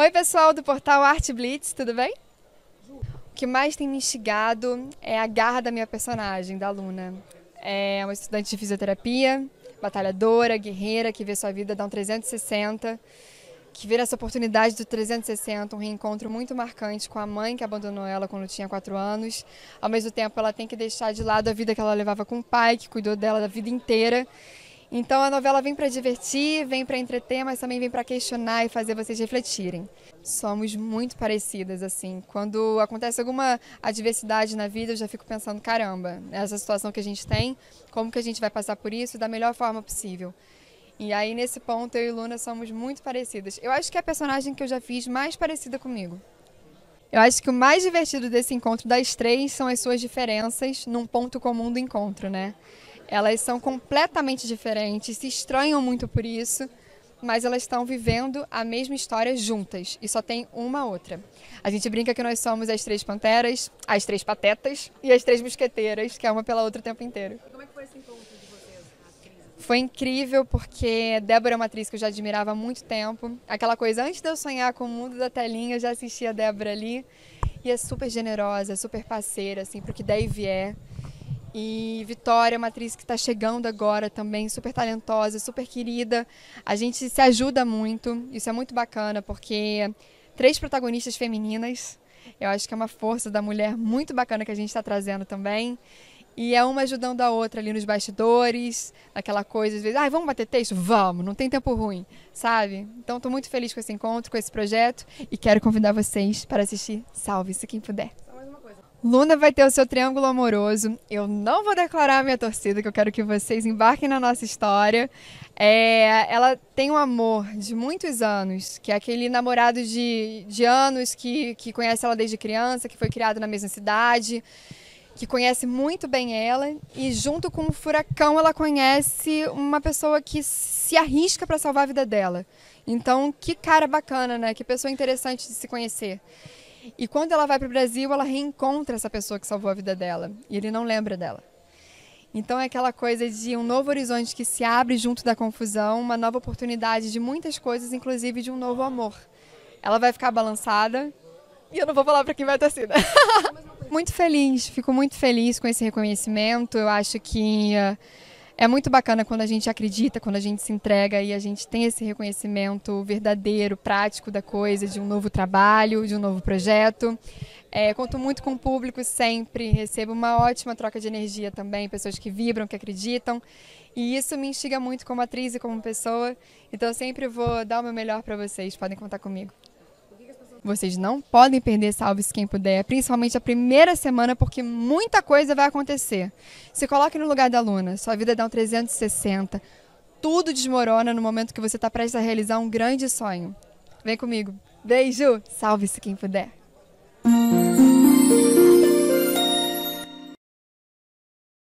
Oi, pessoal do portal Arte Blitz, tudo bem? O que mais tem me instigado é a garra da minha personagem, da Luna. É uma estudante de fisioterapia, batalhadora, guerreira, que vê sua vida dar um 360, que vê essa oportunidade do 360, um reencontro muito marcante com a mãe que abandonou ela quando tinha 4 anos. Ao mesmo tempo, ela tem que deixar de lado a vida que ela levava com o pai, que cuidou dela da vida inteira. Então a novela vem para divertir, vem para entreter, mas também vem para questionar e fazer vocês refletirem. Somos muito parecidas assim. Quando acontece alguma adversidade na vida, eu já fico pensando, caramba, essa situação que a gente tem, como que a gente vai passar por isso da melhor forma possível? E aí nesse ponto eu e Luna somos muito parecidas. Eu acho que é a personagem que eu já fiz mais parecida comigo. Eu acho que o mais divertido desse encontro das três são as suas diferenças num ponto comum do encontro, né? Elas são completamente diferentes, se estranham muito por isso, mas elas estão vivendo a mesma história juntas e só tem uma outra. A gente brinca que nós somos as três panteras, as três patetas e as três mosqueteiras, que é uma pela outra o tempo inteiro. E como é que foi esse encontro de vocês? Foi incrível porque Débora é uma atriz que eu já admirava há muito tempo. Aquela coisa, antes de eu sonhar com o mundo da telinha, eu já assistia a Débora ali. E é super generosa, super parceira, assim, pro que der e vier. É. E Vitória é uma atriz que está chegando agora também, super talentosa, super querida. A gente se ajuda muito, isso é muito bacana, porque três protagonistas femininas, eu acho que é uma força da mulher muito bacana que a gente está trazendo também. E é uma ajudando a outra ali nos bastidores, aquela coisa, às vezes, ah, vamos bater texto? Vamos, não tem tempo ruim, sabe? Então estou muito feliz com esse encontro, com esse projeto e quero convidar vocês para assistir Salve-se Quem Puder. Luna vai ter o seu triângulo amoroso. Eu não vou declarar a minha torcida, que eu quero que vocês embarquem na nossa história. É, ela tem um amor de muitos anos, que é aquele namorado de, de anos que, que conhece ela desde criança, que foi criado na mesma cidade, que conhece muito bem ela. E junto com o furacão, ela conhece uma pessoa que se arrisca para salvar a vida dela. Então, que cara bacana, né? Que pessoa interessante de se conhecer. E quando ela vai para o Brasil, ela reencontra essa pessoa que salvou a vida dela. E ele não lembra dela. Então é aquela coisa de um novo horizonte que se abre junto da confusão, uma nova oportunidade de muitas coisas, inclusive de um novo amor. Ela vai ficar balançada e eu não vou falar para quem vai torcer. Né? muito feliz, fico muito feliz com esse reconhecimento. Eu acho que uh, é muito bacana quando a gente acredita, quando a gente se entrega e a gente tem esse reconhecimento verdadeiro, prático da coisa, de um novo trabalho, de um novo projeto. É, conto muito com o público sempre, recebo uma ótima troca de energia também, pessoas que vibram, que acreditam. E isso me instiga muito como atriz e como pessoa. Então eu sempre vou dar o meu melhor para vocês, podem contar comigo. Vocês não podem perder Salve-se Quem Puder, principalmente a primeira semana, porque muita coisa vai acontecer. Se coloque no lugar da Luna, sua vida dá um 360. Tudo desmorona no momento que você está prestes a realizar um grande sonho. Vem comigo. Beijo! Salve-se quem puder!